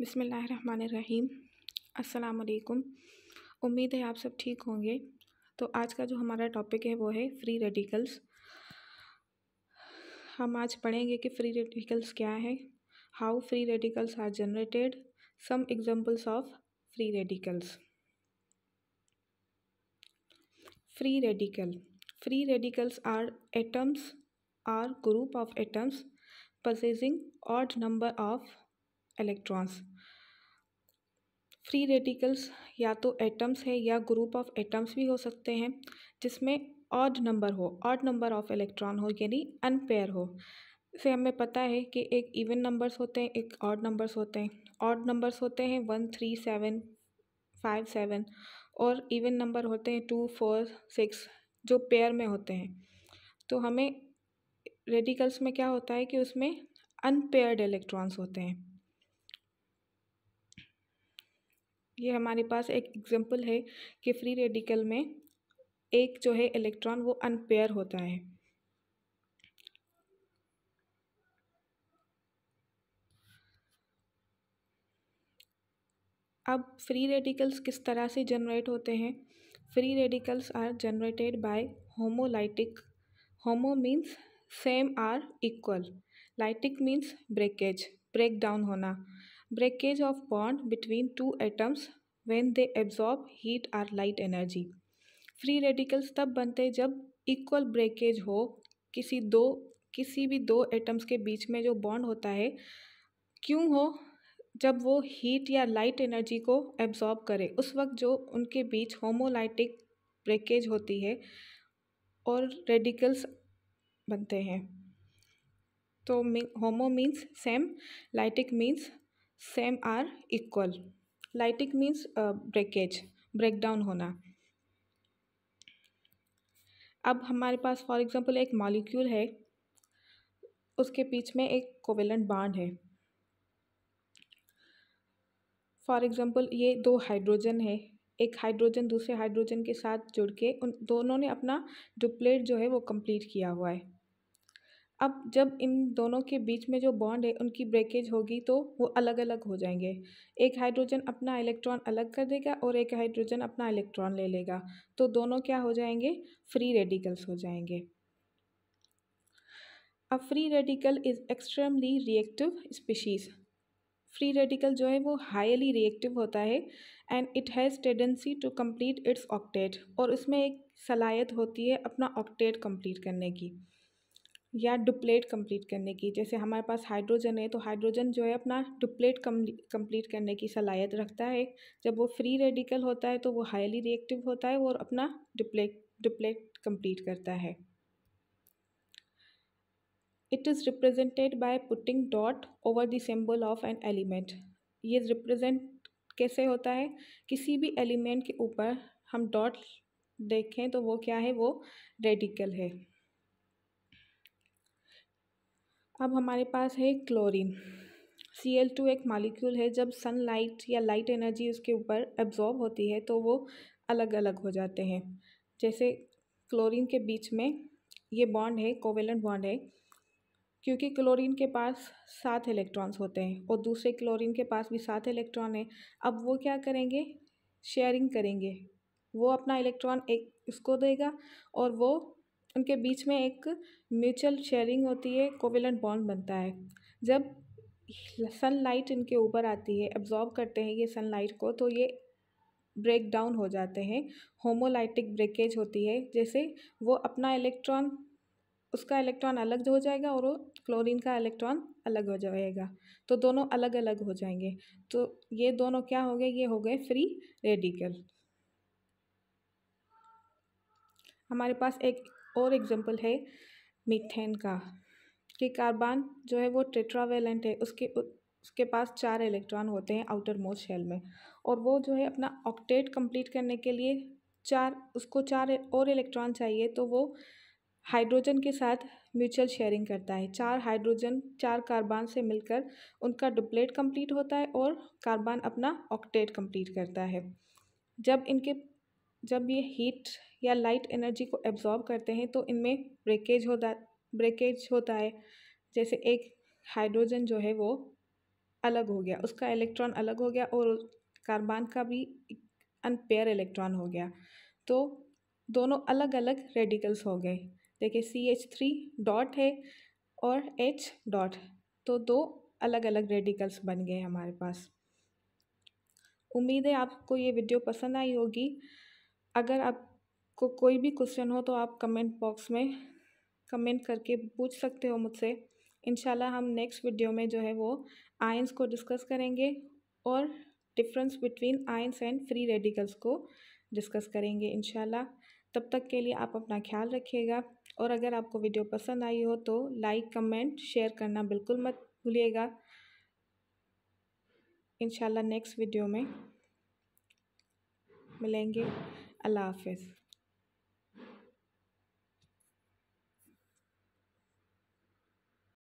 बिसमीम् असलकुम उम्मीद है आप सब ठीक होंगे तो आज का जो हमारा टॉपिक है वो है फ्री रेडिकल्स हम आज पढ़ेंगे कि फ्री रेडिकल्स क्या है how free radicals are generated some examples of free radicals free radical free radicals are atoms or group of atoms possessing odd number of electrons free radicals या तो atoms है या ग्रुप ऑफ एटम्स भी हो सकते हैं जिसमें odd number हो ऑड नंबर ऑफ इलेक्ट्रॉन हो यानी अनपेयर हो से हमें पता है कि एक इवन नंबर्स होते हैं एक ऑड नंबर्स होते हैं ऑड नंबर्स होते हैं one three seven five seven और इवन नंबर होते हैं टू फोर सिक्स जो पेयर में होते हैं तो हमें रेडिकल्स में क्या होता है कि उसमें अनपेयर्ड इलेक्ट्रॉन्स होते हैं ये हमारे पास एक एग्जाम्पल है कि फ्री रेडिकल में एक जो है इलेक्ट्रॉन वो अनपेयर होता है अब फ्री रेडिकल्स किस तरह से जनरेट होते हैं free radicals are generated by homolytic homo means same or equal lytic means breakage break down होना breakage of bond between two atoms when they absorb heat or light energy free radicals तब बनते जब equal breakage हो किसी दो किसी भी दो एटम्स के बीच में जो बॉन्ड होता है क्यों हो जब वो हीट या लाइट एनर्जी को एब्जॉर्ब करे उस वक्त जो उनके बीच होमोलाइटिक ब्रेकेज होती है और रेडिकल्स बनते हैं तो homo means same lytic means same or equal lytic means breakage breakdown होना अब हमारे पास फॉर एग्ज़ाम्पल एक मॉलिक्यूल है उसके बीच में एक कोवेलेंट बाड है फॉर एग्ज़ाम्पल ये दो हाइड्रोजन है एक हाइड्रोजन दूसरे हाइड्रोजन के साथ जुड़ के उन दोनों ने अपना डुप्लेट जो है वो कंप्लीट किया हुआ है अब जब इन दोनों के बीच में जो बॉन्ड है उनकी ब्रेकेज होगी तो वो अलग अलग हो जाएंगे एक हाइड्रोजन अपना इलेक्ट्रॉन अलग कर देगा और एक हाइड्रोजन अपना इलेक्ट्रॉन ले लेगा तो दोनों क्या हो जाएंगे फ्री रेडिकल्स हो जाएंगे अब free radical is extremely reactive species free radical जो है वो हाईली रिएक्टिव होता है and it has tendency to complete its octet और उसमें एक सलाहियत होती है अपना ऑक्टेट कम्प्लीट करने की या डुप्लेट कंप्लीट करने की जैसे हमारे पास हाइड्रोजन है तो हाइड्रोजन जो है अपना डुप्लेट कंप्लीट करने की सलाहियत रखता है जब वो फ्री रेडिकल होता है तो वो हाईली रिएक्टिव होता है और अपना डुप्लेट डुप्लेट कंप्लीट करता है it is represented by putting dot over the symbol of an element ये रिप्रेजेंट कैसे होता है किसी भी एलिमेंट के ऊपर हम डॉट देखें तो वो क्या है वो रेडिकल है अब हमारे पास है क्लोरीन सी एल टू एक मालिक्यूल है जब सन लाइट या लाइट एनर्जी उसके ऊपर एब्जॉर्ब होती है तो वो अलग अलग हो जाते हैं जैसे क्लोरीन के बीच में ये बॉन्ड है कोवेलेंट बॉन्ड है क्योंकि क्लोरीन के पास सात इलेक्ट्रॉन्स होते हैं और दूसरे क्लोरीन के पास भी सात इलेक्ट्रॉन है अब वो क्या करेंगे शेयरिंग करेंगे वो अपना इलेक्ट्रॉन एक इसको देगा और वो उनके बीच में एक म्यूचुअल शेयरिंग होती है कोविलन बॉन्ड बनता है जब सनलाइट इनके ऊपर आती है एब्जॉर्ब करते हैं ये सनलाइट को तो ये ब्रेक डाउन हो जाते हैं होमोलाइटिक ब्रेकेज होती है जैसे वो अपना इलेक्ट्रॉन उसका इलेक्ट्रॉन अलग हो जाएगा और वो क्लोरीन का इलेक्ट्रॉन अलग हो जाएगा तो दोनों अलग अलग हो जाएंगे तो ये दोनों क्या हो गए ये हो गए फ्री रेडिकल हमारे पास एक और एग्जांपल है मीथेन का कि कार्बन जो है वो टेट्रावेलेंट है उसके उसके पास चार इलेक्ट्रॉन होते हैं आउटर मोस्ट शेल में और वो जो है अपना ऑक्टेट कंप्लीट करने के लिए चार उसको चार और इलेक्ट्रॉन चाहिए तो वो हाइड्रोजन के साथ म्यूचुअल शेयरिंग करता है चार हाइड्रोजन चार कार्बन से मिलकर उनका डुप्लेट कंप्लीट होता है और कार्बन अपना ऑक्टेट कंप्लीट करता है जब इनके जब ये हीट या लाइट एनर्जी को एब्जॉर्ब करते हैं तो इनमें ब्रेकेज होता ब्रेकेज होता है जैसे एक हाइड्रोजन जो है वो अलग हो गया उसका इलेक्ट्रॉन अलग हो गया और कार्बन का भी अनपेयर इलेक्ट्रॉन हो गया तो दोनों अलग अलग रेडिकल्स हो गए देखिए सी एच थ्री डॉट है और एच डॉट तो दो अलग अलग रेडिकल्स बन गए हमारे पास उम्मीद है आपको ये वीडियो पसंद आई होगी अगर आपको कोई भी क्वेश्चन हो तो आप कमेंट बॉक्स में कमेंट करके पूछ सकते हो मुझसे इनशाला हम नेक्स्ट वीडियो में जो है वो आयंस को डिस्कस करेंगे और difference between ions and free radicals को डिस्कस करेंगे इनशाला तब तक के लिए आप अपना ख्याल रखिएगा और अगर आपको वीडियो पसंद आई हो तो लाइक कमेंट शेयर करना बिल्कुल मत भूलिएगा इंशाल्लाह नेक्स्ट वीडियो में मिलेंगे अल्लाह हाफ़िज़